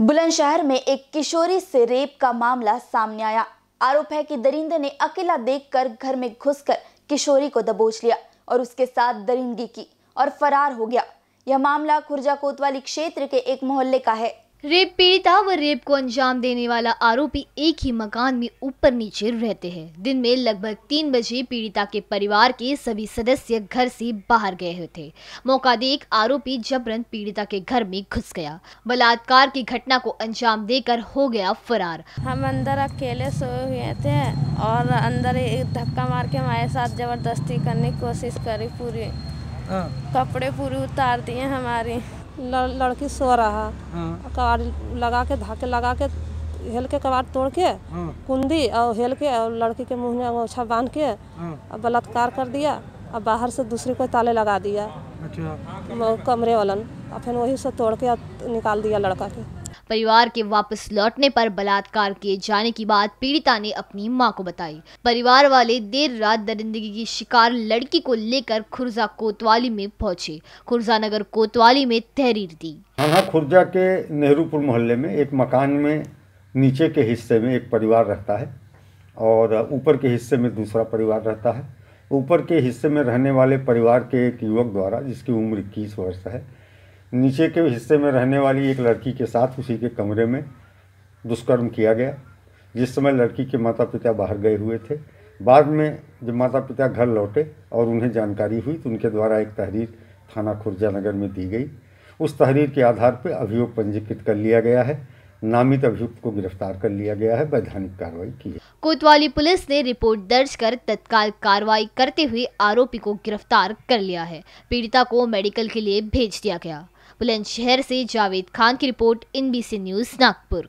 बुलंदशहर में एक किशोरी से रेप का मामला सामने आया आरोप है कि दरिंदे ने अकेला देखकर घर में घुसकर किशोरी को दबोच लिया और उसके साथ दरिंदगी की और फरार हो गया यह मामला खुर्जा कोतवाली क्षेत्र के एक मोहल्ले का है रेप पीड़िता व रेप को अंजाम देने वाला आरोपी एक ही मकान में ऊपर नीचे रहते हैं दिन में लगभग तीन बजे पीड़िता के परिवार के सभी सदस्य घर से बाहर गए हुए थे मौका देख आरोपी जबरन पीड़िता के घर में घुस गया बलात्कार की घटना को अंजाम देकर हो गया फरार हम अंदर अकेले सोए हुए थे और अंदर एक धक्का मार के हमारे साथ जबरदस्ती करने की कोशिश करी पूरी हाँ। कपड़े पूरे उतार दिए हमारे लड़की सो रहा हाँ। कबाड़ लगा के धाके लगा के हेल के कबाड़ तोड़ के हाँ। कुंदी और हेल के और लड़की के मुंह में अंगोछा बांध के हाँ। बलात्कार कर दिया और बाहर से दूसरे को ताले लगा दिया अच्छा। कमरे वालन और फिर वही से तोड़ के निकाल दिया लड़का के परिवार के वापस लौटने पर बलात्कार किए जाने की बात पीड़िता ने अपनी मां को बताई परिवार वाले देर रात दरिंदगी की शिकार लड़की को लेकर खुर्जा कोतवाली में पहुंचे खुर्जा नगर कोतवाली में तहरीर दी हाँ खुर्जा के नेहरूपुर मोहल्ले में एक मकान में नीचे के हिस्से में एक परिवार रहता है और ऊपर के हिस्से में दूसरा परिवार रहता है ऊपर के हिस्से में रहने वाले परिवार के एक युवक द्वारा जिसकी उम्र इक्कीस वर्ष है नीचे के हिस्से में रहने वाली एक लड़की के साथ उसी के कमरे में दुष्कर्म किया गया जिस समय लड़की के माता पिता बाहर गए हुए थे बाद में जब माता पिता घर लौटे और उन्हें जानकारी हुई तो उनके द्वारा एक तहरीर थाना खुर्जा नगर में दी गई उस तहरीर के आधार पर अभियोग पंजीकृत कर लिया गया है नामित अभियुक्त को गिरफ्तार कर लिया गया है वैधानिक कार्रवाई की है कोतवाली पुलिस ने रिपोर्ट दर्ज कर तत्काल कार्रवाई करते हुए आरोपी को गिरफ्तार कर लिया है पीड़िता को मेडिकल के लिए भेज दिया गया बुलंदशहर से जावेद खान की रिपोर्ट एनबीसी न्यूज़ नागपुर